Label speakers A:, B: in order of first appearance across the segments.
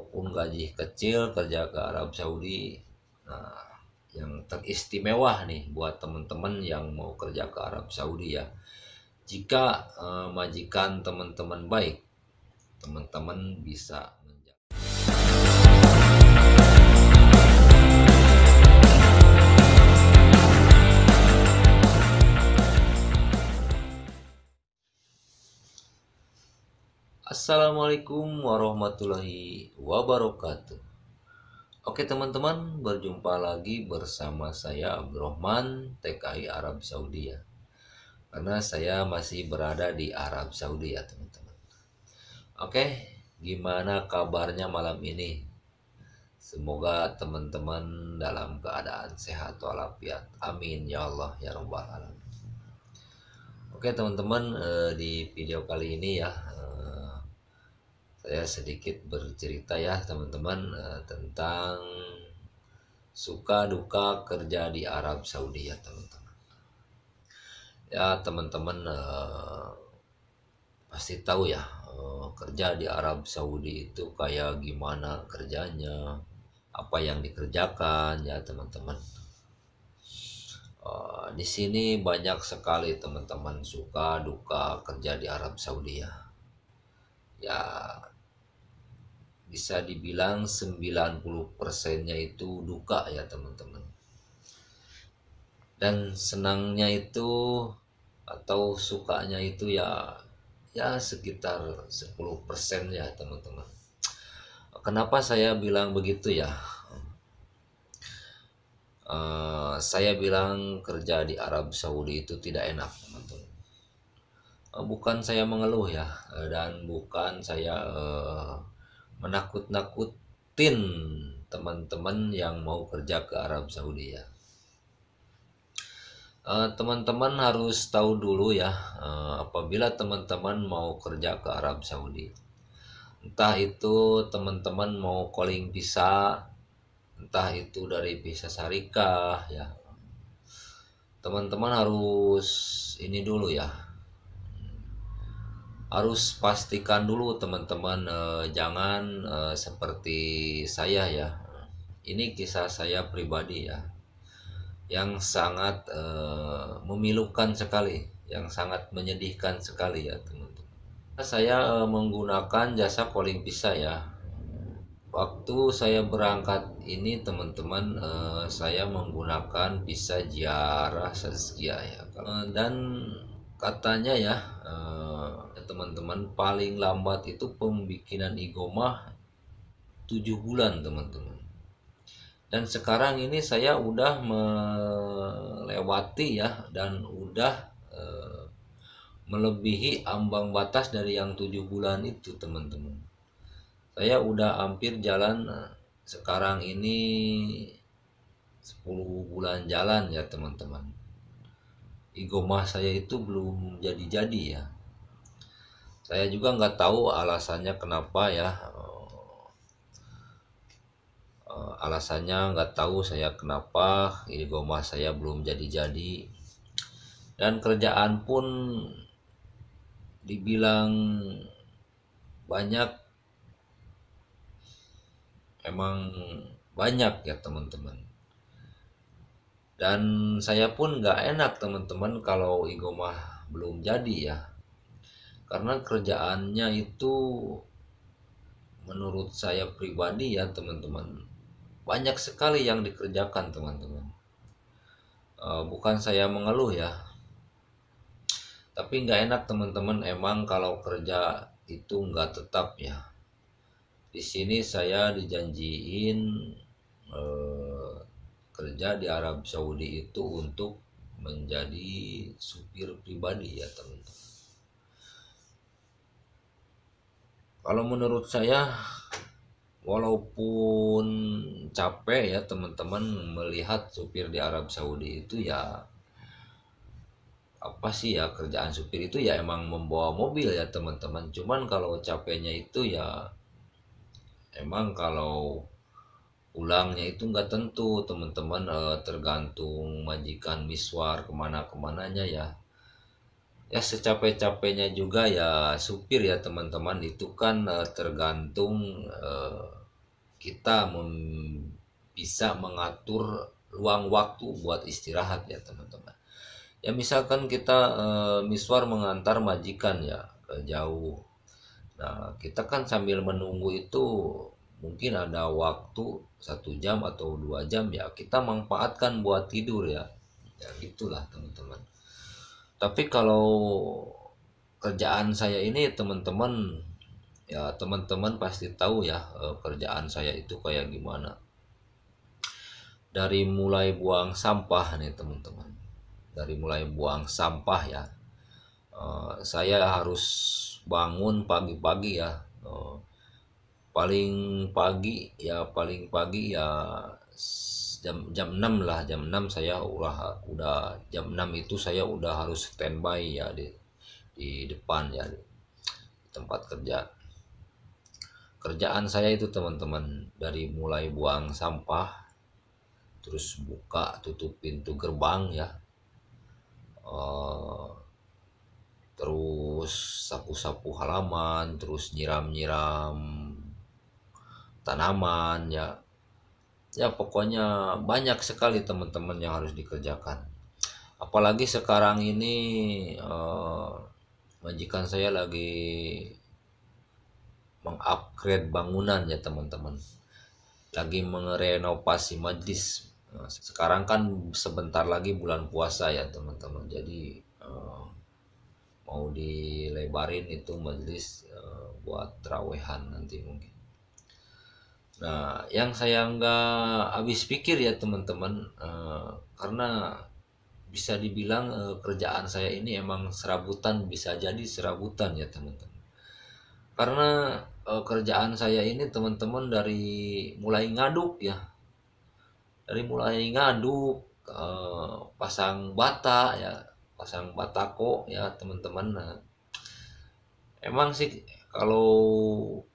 A: ataupun gaji kecil kerja ke Arab Saudi nah, yang teristimewa nih buat teman-teman yang mau kerja ke Arab Saudi ya jika eh, majikan teman-teman baik teman-teman bisa Assalamualaikum warahmatullahi wabarakatuh. Oke teman-teman, berjumpa lagi bersama saya Abdurrahman TKI Arab Saudi ya. Karena saya masih berada di Arab Saudi ya teman-teman. Oke, gimana kabarnya malam ini? Semoga teman-teman dalam keadaan sehat walafiat. Amin ya Allah ya Rabbal Alamin. Oke teman-teman, eh, di video kali ini ya saya sedikit bercerita ya teman-teman eh, tentang suka duka kerja di Arab Saudi ya teman-teman ya teman-teman eh, pasti tahu ya eh, kerja di Arab Saudi itu kayak gimana kerjanya apa yang dikerjakan ya teman-teman di sini banyak sekali teman-teman suka duka kerja di Arab Saudi ya ya bisa dibilang 90 persennya itu duka ya teman-teman dan senangnya itu atau sukanya itu ya ya sekitar 10% ya teman-teman kenapa saya bilang begitu ya uh, saya bilang kerja di Arab Saudi itu tidak enak teman-teman uh, bukan saya mengeluh ya dan bukan saya uh, menakut-nakutin teman-teman yang mau kerja ke Arab Saudi ya eh, teman-teman uh, harus tahu dulu ya uh, apabila teman-teman mau kerja ke Arab Saudi entah itu teman-teman mau calling visa entah itu dari visa syarikah ya teman-teman harus ini dulu ya harus pastikan dulu teman-teman eh, jangan eh, seperti saya ya ini kisah saya pribadi ya yang sangat eh, memilukan sekali yang sangat menyedihkan sekali ya teman-teman saya eh, menggunakan jasa calling visa ya waktu saya berangkat ini teman-teman eh, saya menggunakan visa ziarah saskia ya eh, dan katanya ya, eh, ya teman-teman paling lambat itu pembikinan igomah 7 bulan teman-teman dan sekarang ini saya udah melewati ya dan udah eh, melebihi ambang batas dari yang tujuh bulan itu teman-teman saya udah hampir jalan eh, sekarang ini 10 bulan jalan ya teman-teman igoma saya itu belum jadi-jadi ya saya juga nggak tahu alasannya kenapa ya eh, eh, alasannya nggak tahu saya kenapa igoma saya belum jadi-jadi dan kerjaan pun dibilang banyak emang banyak ya teman-teman dan saya pun nggak enak teman-teman kalau igomah belum jadi ya karena kerjaannya itu menurut saya pribadi ya teman-teman banyak sekali yang dikerjakan teman-teman e, bukan saya mengeluh ya tapi nggak enak teman-teman emang kalau kerja itu nggak tetap ya di sini saya dijanjiin eh, kerja di Arab Saudi itu untuk menjadi supir pribadi ya teman-teman kalau menurut saya walaupun capek ya teman-teman melihat supir di Arab Saudi itu ya apa sih ya kerjaan supir itu ya emang membawa mobil ya teman-teman cuman kalau capeknya itu ya emang kalau pulangnya itu nggak tentu teman-teman eh, tergantung majikan miswar kemana kemananya ya ya secapek-capeknya juga ya supir ya teman-teman itu kan eh, tergantung eh, kita mem bisa mengatur ruang waktu buat istirahat ya teman-teman ya misalkan kita eh, miswar mengantar majikan ya ke jauh nah kita kan sambil menunggu itu mungkin ada waktu satu jam atau dua jam ya kita manfaatkan buat tidur ya ya gitulah teman-teman tapi kalau kerjaan saya ini teman-teman ya teman-teman pasti tahu ya eh, kerjaan saya itu kayak gimana dari mulai buang sampah nih teman-teman dari mulai buang sampah ya eh, saya harus bangun pagi-pagi ya eh, paling pagi ya paling pagi ya jam jam 6 lah jam 6 saya udah udah jam 6 itu saya udah harus standby ya di di depan ya di tempat kerja kerjaan saya itu teman-teman dari mulai buang sampah terus buka tutup pintu gerbang ya uh, terus sapu-sapu halaman terus nyiram-nyiram tanaman ya ya pokoknya banyak sekali teman-teman yang harus dikerjakan apalagi sekarang ini eh, majikan saya lagi mengupgrade bangunan ya teman-teman lagi merenovasi majlis nah, sekarang kan sebentar lagi bulan puasa ya teman-teman jadi eh, mau dilebarin itu majlis eh, buat terawehan nanti mungkin Nah, yang saya nggak habis pikir ya teman-teman, uh, karena bisa dibilang uh, kerjaan saya ini emang serabutan, bisa jadi serabutan ya teman-teman. Karena uh, kerjaan saya ini teman-teman dari mulai ngaduk ya, dari mulai ngaduk, uh, pasang bata ya, pasang batako ya teman-teman. Nah, emang sih kalau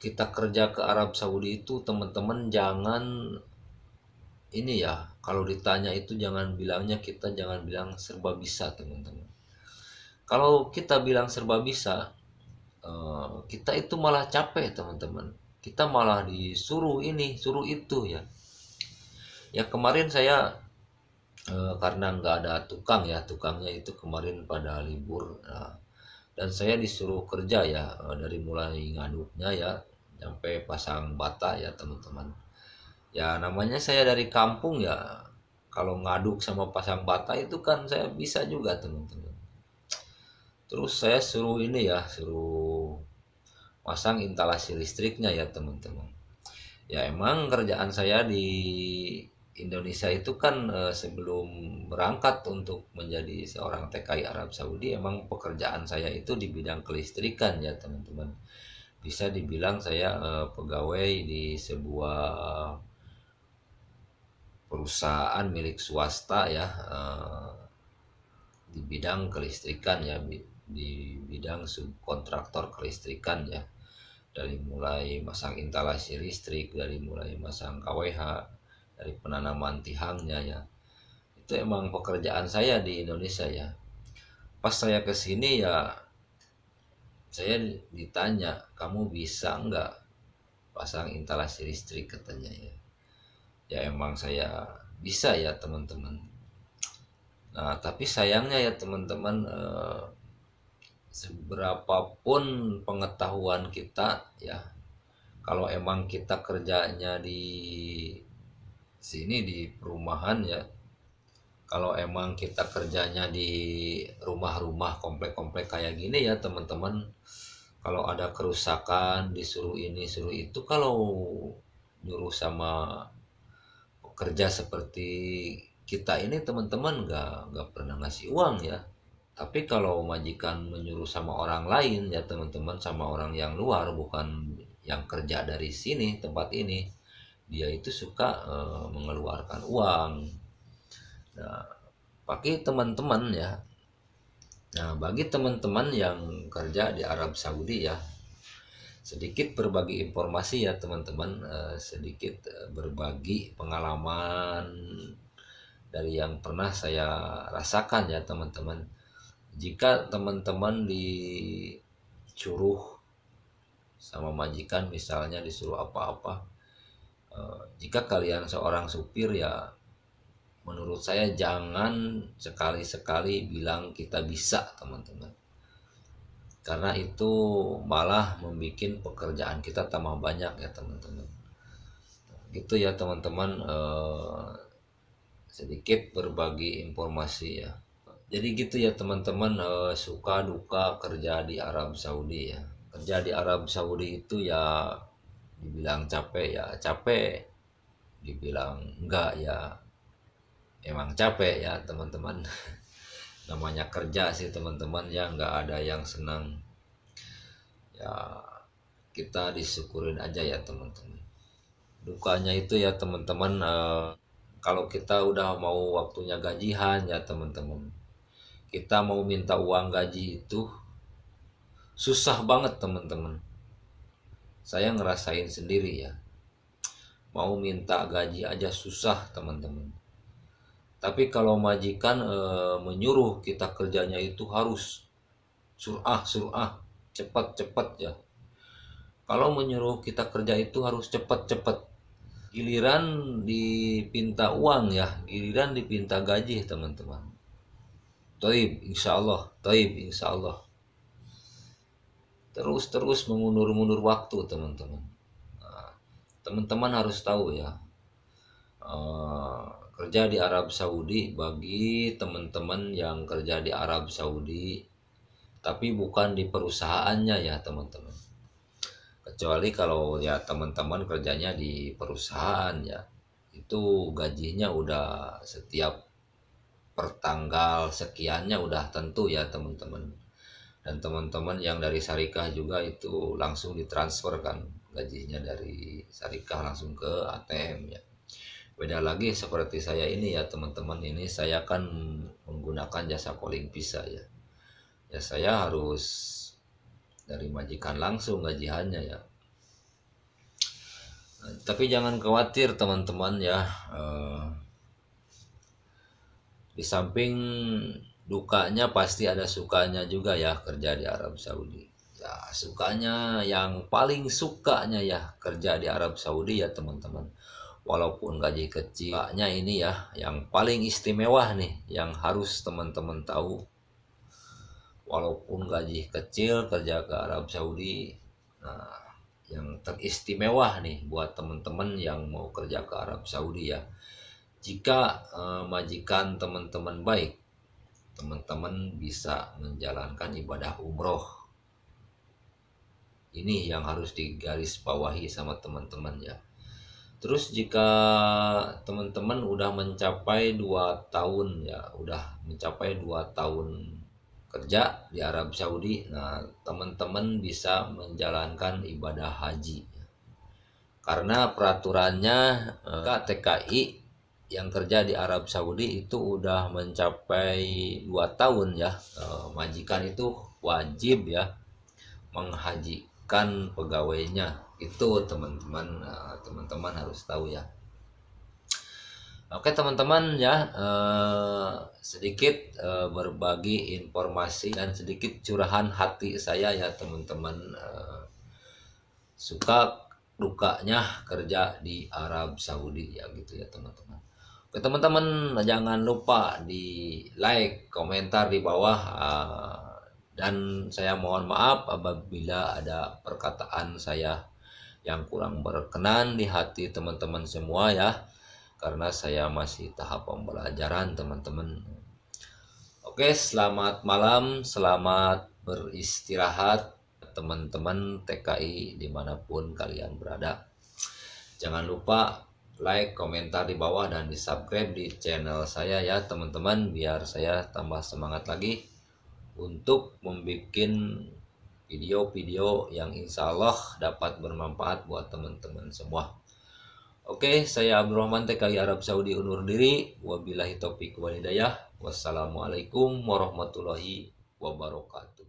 A: kita kerja ke Arab Saudi itu teman-teman jangan ini ya kalau ditanya itu jangan bilangnya kita jangan bilang serba bisa teman-teman kalau kita bilang serba bisa eh, kita itu malah capek teman-teman kita malah disuruh ini suruh itu ya ya kemarin saya eh, karena nggak ada tukang ya tukangnya itu kemarin pada libur nah, dan saya disuruh kerja ya eh, dari mulai ngaduknya ya sampai pasang bata ya teman-teman ya namanya saya dari kampung ya kalau ngaduk sama pasang bata itu kan saya bisa juga teman-teman terus saya suruh ini ya suruh pasang instalasi listriknya ya teman-teman ya emang kerjaan saya di Indonesia itu kan uh, sebelum berangkat untuk menjadi seorang TKI Arab Saudi emang pekerjaan saya itu di bidang kelistrikan ya teman-teman bisa dibilang saya uh, pegawai di sebuah perusahaan milik swasta ya uh, di bidang kelistrikan ya di bidang subkontraktor kelistrikan ya dari mulai masang instalasi listrik dari mulai masang KWH dari penanaman tihangnya ya itu emang pekerjaan saya di Indonesia ya pas saya ke sini ya saya ditanya kamu bisa nggak pasang instalasi listrik katanya ya ya emang saya bisa ya teman-teman nah tapi sayangnya ya teman-teman eh, seberapapun pengetahuan kita ya kalau emang kita kerjanya di sini di perumahan ya kalau emang kita kerjanya di rumah-rumah komplek-komplek kayak gini ya teman-teman kalau ada kerusakan disuruh ini suruh itu kalau nyuruh sama pekerja seperti kita ini teman-teman nggak nggak pernah ngasih uang ya tapi kalau majikan menyuruh sama orang lain ya teman-teman sama orang yang luar bukan yang kerja dari sini tempat ini dia itu suka uh, mengeluarkan uang nah, pakai teman-teman ya nah bagi teman-teman yang kerja di Arab Saudi ya sedikit berbagi informasi ya teman-teman uh, sedikit eh, berbagi pengalaman dari yang pernah saya rasakan ya teman-teman jika teman-teman dicuruh sama majikan misalnya disuruh apa-apa Eh, jika kalian seorang supir ya menurut saya jangan sekali-sekali bilang kita bisa teman-teman karena itu malah membuat pekerjaan kita tambah banyak ya teman-teman gitu ya teman-teman eh, sedikit berbagi informasi ya jadi gitu ya teman-teman eh, suka duka kerja di Arab Saudi ya kerja di Arab Saudi itu ya dibilang capek ya capek dibilang enggak ya emang capek ya teman-teman namanya kerja sih teman-teman ya enggak ada yang senang ya kita disyukurin aja ya teman-teman dukanya itu ya teman-teman eh, kalau kita udah mau waktunya gajian ya teman-teman kita mau minta uang gaji itu susah banget teman-teman saya ngerasain sendiri ya mau minta gaji aja susah teman-teman tapi kalau majikan e, menyuruh kita kerjanya itu harus surah surah cepat cepat ya kalau menyuruh kita kerja itu harus cepat cepat giliran dipinta uang ya giliran dipinta gaji teman-teman Taib insya Allah Taib insya Allah terus-terus mengundur mundur waktu teman-teman nah, teman-teman harus tahu ya eh, kerja di Arab Saudi bagi teman-teman yang kerja di Arab Saudi tapi bukan di perusahaannya ya teman-teman kecuali kalau ya teman-teman kerjanya di perusahaan ya itu gajinya udah setiap pertanggal sekiannya udah tentu ya teman-teman dan teman-teman yang dari Syarikah juga itu langsung ditransfer kan gajinya dari Syarikah langsung ke ATM ya beda lagi seperti saya ini ya teman-teman ini saya kan menggunakan jasa calling visa ya ya saya harus dari majikan langsung gajiannya ya tapi jangan khawatir teman-teman ya eh, di samping dukanya pasti ada sukanya juga ya kerja di Arab Saudi ya sukanya yang paling sukanya ya kerja di Arab Saudi ya teman-teman walaupun gaji kecilnya ini ya yang paling istimewa nih yang harus teman-teman tahu walaupun gaji kecil kerja ke Arab Saudi nah yang teristimewa nih buat teman-teman yang mau kerja ke Arab Saudi ya jika eh, majikan teman-teman baik teman-teman bisa menjalankan ibadah umroh. Ini yang harus digarisbawahi sama teman-teman ya. Terus jika teman-teman udah mencapai 2 tahun ya, udah mencapai 2 tahun kerja di Arab Saudi, nah teman-teman bisa menjalankan ibadah haji. Ya. Karena peraturannya eh, TKI yang kerja di Arab Saudi itu udah mencapai dua tahun ya e, majikan itu wajib ya menghajikan pegawainya itu teman-teman eh, teman-teman harus tahu ya Oke teman-teman ya e, sedikit e, berbagi informasi dan sedikit curahan hati saya ya teman-teman e, suka dukanya kerja di Arab Saudi ya gitu ya teman-teman Oke teman-teman jangan lupa di like, komentar di bawah eh, dan saya mohon maaf apabila ada perkataan saya yang kurang berkenan di hati teman-teman semua ya karena saya masih tahap pembelajaran teman-teman. Oke selamat malam, selamat beristirahat teman-teman TKI dimanapun kalian berada. Jangan lupa like, komentar di bawah, dan di subscribe di channel saya ya teman-teman biar saya tambah semangat lagi untuk membuat video-video yang insya Allah dapat bermanfaat buat teman-teman semua. Oke, saya Abdul Rahman TKI Arab Saudi undur diri. Wabillahi topik walidayah. Wassalamualaikum warahmatullahi wabarakatuh.